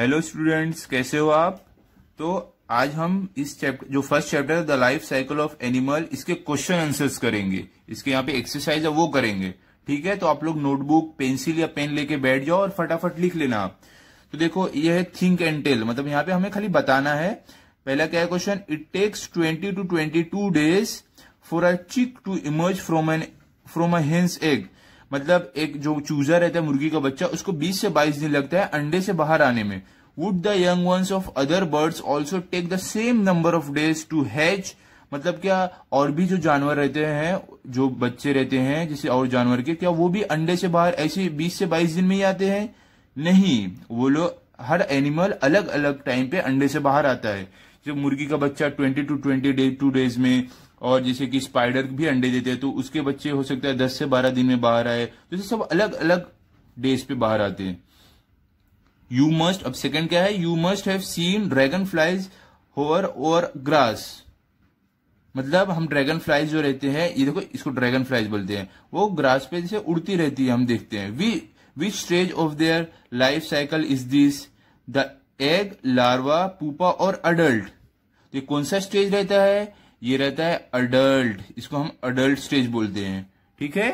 hello students कैसे हो आप तो आज हम इस चैप्टर जो फर्स्ट चैप्टर है the life cycle of animal इसके क्वेश्चन आंसर्स करेंगे इसके यहाँ पे एक्सरसाइज है वो करेंगे ठीक है तो आप लोग नोटबुक पेंसिल या पेन लेके बैठ जाओ और फटाफट लिख लेना आप तो देखो ये है थिंक एंड टेल मतलब यहाँ पे हमें खाली बताना है पहला क्या है question it takes twenty two twenty two days for a chick to emerge from an from a egg मतलब एक जो चूजा रहता है मुर्गी का बच्चा उसको 20 से 22 दिन लगता है अंडे से बाहर आने में would the young ones of other birds also take the same number of days to hatch मतलब क्या और भी जो जानवर रहते हैं जो बच्चे रहते हैं जैसे और जानवर के क्या वो भी अंडे से बाहर ऐसे 20 से 22 दिन में ही आते हैं नहीं वो लोग हर एनिमल अलग अलग टाइम पे अंडे से बाहर आता है जब मुर्गी का बच्चा 20 to twenty day two days में और जैसे कि स्पाइडर भी अंडे देते हैं तो उसके बच्चे हो सकता है दस से बारह दिन में बाहर आए तो सब अलग अलग डेज पे बाहर आते हैं यू मस्ट अब सेकेंड क्या है you must have seen dragon flies hover over grass मतलब हम ड्रैगन फ्लाइज जो रहते हैं ये देखो इसको ड्रैगन फ्लाइज बोलते हैं वो ग्रास पे जैसे उड़ती रहती है हम देखते हैं we which stage of their life cycle is this the egg larva pupa और अडल्ट तो ये कौन सा स्टेज रहता है ये रहता है अडल्ट इसको हम अडल्ट स्टेज बोलते हैं ठीक है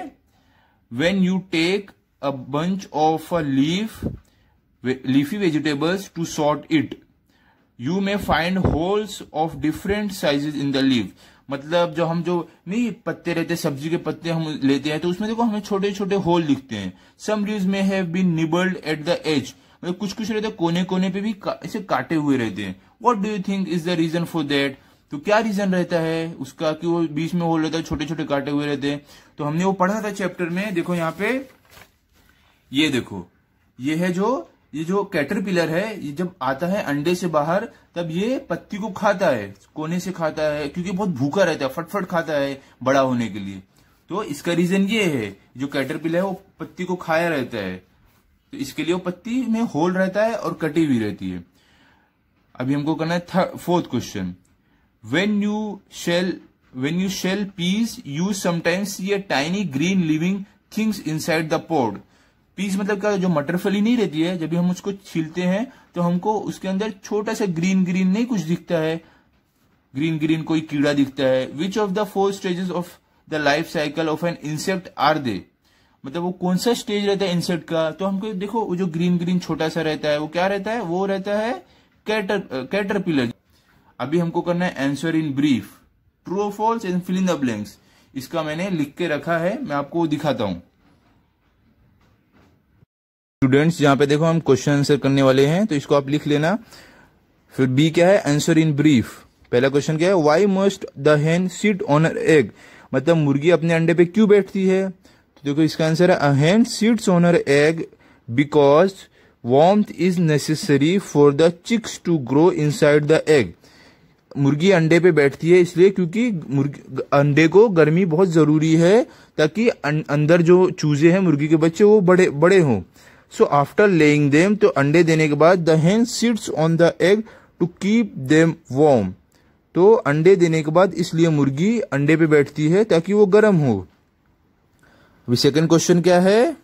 when you take a bunch of a leaf leafy vegetables to sort it you may find holes of different sizes in the leave मतलब जो हम जो नहीं पत्ते रहते सब्जी के पत्ते हम लेते हैं तो उसमें देखो हमें छोटे छोटे होल दिखते हैं some leaves may have been nibbled at the edge मतलब कुछ कुछ रहते कोने कोने पे भी इसे काटे हुए रहते हैं what do you think is the reason for that तो क्या रीजन रहता है उसका कि वो बीच में होल रहता है छोटे छोटे काटे हुए रहते हैं तो हमने वो पढ़ा था चैप्टर में देखो यहाँ पे ये देखो ये है जो ये जो कैटरपिलर है ये जब आता है अंडे से बाहर तब ये पत्ती को खाता है कोने से खाता है क्योंकि बहुत भूखा रहता है फटफट खाता है बड़ा होने के लिए तो इसका रीजन ये है जो कैटरपिलर है वो पत्ती को खाया रहता है तो इसके लिए वो पत्ती में होल रहता है और कटी हुई रहती है अभी हमको करना है fourth question when you shell when you shell peas you sometimes see a tiny green living things inside the pod peas मतलब क्या जो मटरफली नहीं रहती है जब हम उसको छीलते हैं तो हमको उसके अंदर छोटा सा ग्रीन ग्रीन नहीं कुछ दिखता है ग्रीन ग्रीन कोई कीड़ा दिखता है which of the four stages of the life cycle of an insect are they मतलब वो कौन सा स्टेज रहता है इंसेक्ट का तो हमको देखो वो जो ग्रीन ग्रीन छोटा सा रहता है वो क्या रहता है वो रहता है कैटर कैटरपिलर अभी हमको करना है answer in brief true false and filling in the blanks इसका मैंने लिख के रखा है मैं आपको दिखाता हूं स्टूडेंट्स यहां पे देखो हम क्वेश्चन आंसर करने वाले हैं तो इसको आप लिख लेना फिर बी क्या है आंसर इन ब्रीफ पहला क्वेश्चन क्या है why must the hen sit on egg मतलब मुर्गी अपने अंडे पे क्यों बैठती है तो देखो इसका आंसर है hen sits on egg because warm is necessary for the chicks to grow inside the egg मुर्गी अंडे पे बैठती है इसलिए क्योंकि मुर्गी अंडे को गर्मी बहुत ज़रूरी है ताकि अं, अंदर जो चूजे हैं मुर्गी के बच्चे वो बड़े बड़े हों सो आफ्टर लेइंग देम तो अंडे देने के बाद the hen sits on the egg to keep them warm तो अंडे देने के बाद इसलिए मुर्गी अंडे पे बैठती है ताकि वो गर्म हो अभी सेकेंड क्वेश्चन क्या है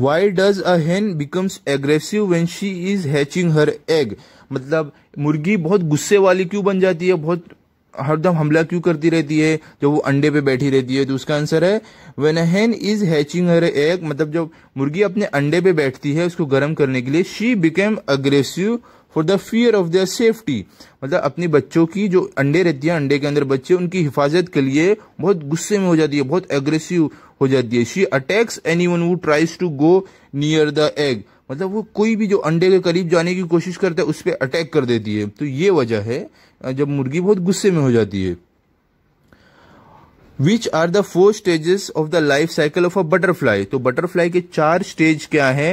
why does a hen becomes aggressive when she is hatching her egg मतलब मुर्गी बहुत गुस्से वाली क्यों बन जाती है बहुत हरदम हमला क्यों करती रहती है जब वो अंडे पे बैठी रहती है तो उसका आंसर है when a hen is hatching her egg मतलब जब मुर्गी अपने अंडे पे बैठती है उसको गर्म करने के लिए she became aggressive for the fear of their safety मतलब अपने बच्चों की जो अंडे रहती है अंडे के अंदर बच्चे उनकी हिफाजत के लिए बहुत गुस्से में हो जाती है बहुत अग्रेसिव हो जाती है she attacks anyone who tries to go near the egg मतलब वो कोई भी जो अंडे के करीब जाने की कोशिश करता है उस पर अटैक कर देती है तो ये वजह है जब मुर्गी बहुत गुस्से में हो जाती है which are the four stages of the life cycle of a butterfly तो बटरफ्लाई के चार स्टेज क्या है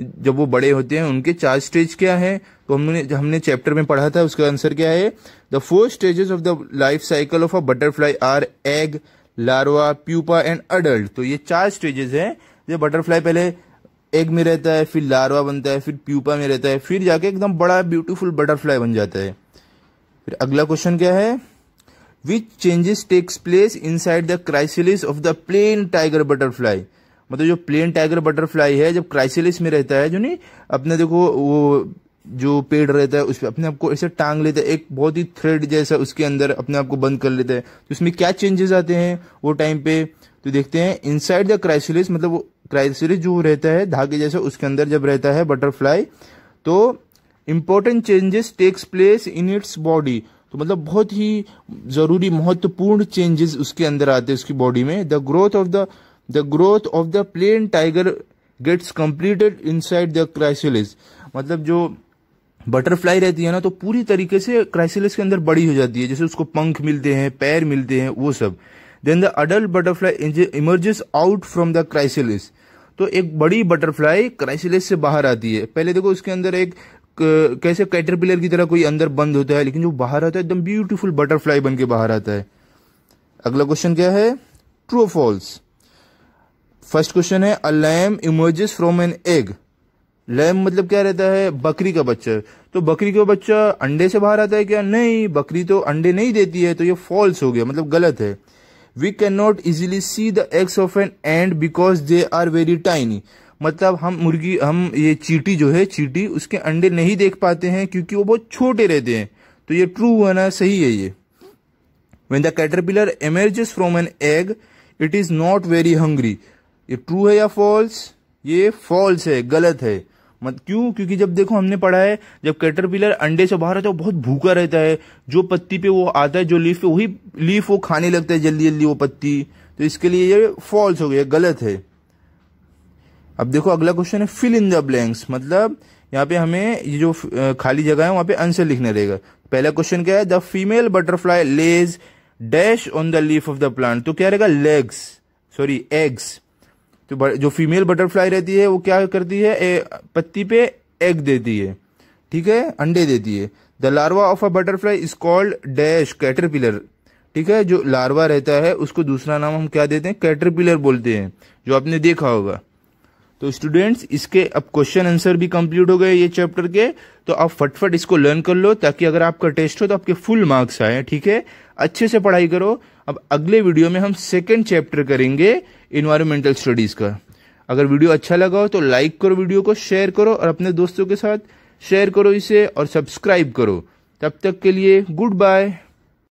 जब वो बड़े होते हैं उनके चार स्टेज क्या है तो हमने हमने चैप्टर में पढ़ा था उसका आंसर क्या है the four stages of the life cycle of a butterfly are egg larva pupa and adult तो ये चार स्टेजेस हैं जो बटरफ्लाई पहले एग में रहता है फिर लार्वा बनता है फिर प्यूपा में रहता है फिर जाके एकदम बड़ा ब्यूटीफुल बटरफ्लाई बन जाता है फिर अगला क्वेश्चन क्या है which changes takes place inside the chrysalis of the plain tiger butterfly मतलब जो प्लेन टाइगर बटरफ्लाई है जब क्राइसिलिस में रहता है जो नहीं अपने देखो वो जो पेड़ रहता है उस पर अपने आप को ऐसे टांग लेते हैं एक बहुत ही थ्रेड जैसा उसके अंदर अपने आप को बंद कर लेते हैं तो उसमें क्या चेंजेस आते हैं वो टाइम पे तो देखते हैं इनसाइड द क्राइसिलिस मतलब वो क्राइसिलिस जो रहता है धागे जैसा उसके अंदर जब रहता है बटरफ्लाई तो important changes takes place in its body तो मतलब बहुत ही ज़रूरी महत्वपूर्ण चेंजेस उसके अंदर आते हैं उसकी बॉडी में the growth of the the growth of the plain tiger gets completed inside the chrysalis मतलब जो बटरफ्लाई रहती है ना तो पूरी तरीके से क्राइसिलिस के अंदर बड़ी हो जाती है जैसे उसको पंख मिलते हैं पैर मिलते हैं वो सब then the adult butterfly emerges out from the chrysalis तो एक बड़ी बटरफ्लाई क्राइसिलिस से बाहर आती है पहले देखो उसके अंदर एक कैसे कैटरपिलर की तरह कोई अंदर बंद होता है लेकिन जो बाहर आता है एकदम ब्यूटीफुल बटरफ्लाई बन के बाहर आता है अगला क्वेश्चन क्या है ट्रू फॉल्स फर्स्ट क्वेश्चन है a lamb emerges from an egg lamb मतलब क्या रहता है बकरी का बच्चा तो बकरी का बच्चा अंडे से बाहर आता है क्या नहीं बकरी तो अंडे नहीं देती है तो ये फॉल्स हो गया मतलब गलत है we can not easily see the eggs of an ant because they are very tiny मतलब हम मुर्गी हम ये चीटी जो है चीटी उसके अंडे नहीं देख पाते हैं क्योंकि वो बहुत छोटे रहते हैं तो ये ट्रू हुआ ना सही है ये when the caterpillar emerges from an egg it is not very hungry ये ट्रू है या फॉल्स ये फॉल्स है गलत है मत क्यों क्योंकि जब देखो हमने पढ़ा है जब कैटरपिलर अंडे से बाहर आता है वो बहुत भूखा रहता है जो पत्ती पे वो आता है जो लीफ पे वही लीफ वो खाने लगता है जल्दी जल्दी वो पत्ती तो इसके लिए ये फॉल्स हो गया गलत है अब देखो अगला क्वेश्चन है फिल इन द ब्लैंक्स मतलब यहाँ पे हमें ये जो खाली जगह है वहां पे आंसर लिखने रहेगा पहला क्वेश्चन क्या है the female butterfly lays dash on the leaf of the plant तो क्या रहेगा लेग्स सॉरी एग्स तो जो फीमेल बटरफ्लाई रहती है वो क्या करती है ए, पत्ती पे एग देती है ठीक है अंडे देती है the larva of a butterfly is called dash caterpillar ठीक है जो लार्वा रहता है उसको दूसरा नाम हम क्या देते हैं कैटरपिलर बोलते हैं जो आपने देखा होगा तो स्टूडेंट्स इसके अब क्वेश्चन आंसर भी कंप्लीट हो गए ये चैप्टर के तो आप फटफट इसको लर्न कर लो ताकि अगर आपका टेस्ट हो तो आपके फुल मार्क्स आए ठीक है अच्छे से पढ़ाई करो अब अगले वीडियो में हम सेकेंड चैप्टर करेंगे इन्वायरमेंटल स्टडीज का अगर वीडियो अच्छा लगा हो तो लाइक करो वीडियो को शेयर करो और अपने दोस्तों के साथ शेयर करो इसे और सब्सक्राइब करो तब तक के लिए गुड बाय